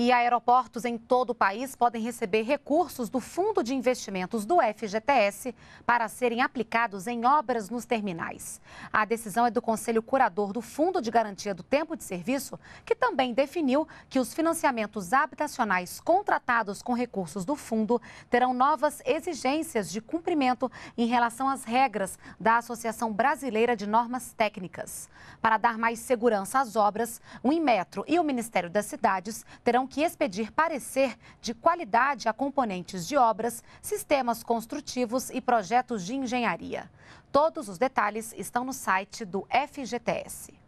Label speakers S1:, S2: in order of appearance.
S1: E aeroportos em todo o país podem receber recursos do Fundo de Investimentos do FGTS para serem aplicados em obras nos terminais. A decisão é do Conselho Curador do Fundo de Garantia do Tempo de Serviço, que também definiu que os financiamentos habitacionais contratados com recursos do fundo terão novas exigências de cumprimento em relação às regras da Associação Brasileira de Normas Técnicas. Para dar mais segurança às obras, o Inmetro e o Ministério das Cidades terão que expedir parecer de qualidade a componentes de obras, sistemas construtivos e projetos de engenharia. Todos os detalhes estão no site do FGTS.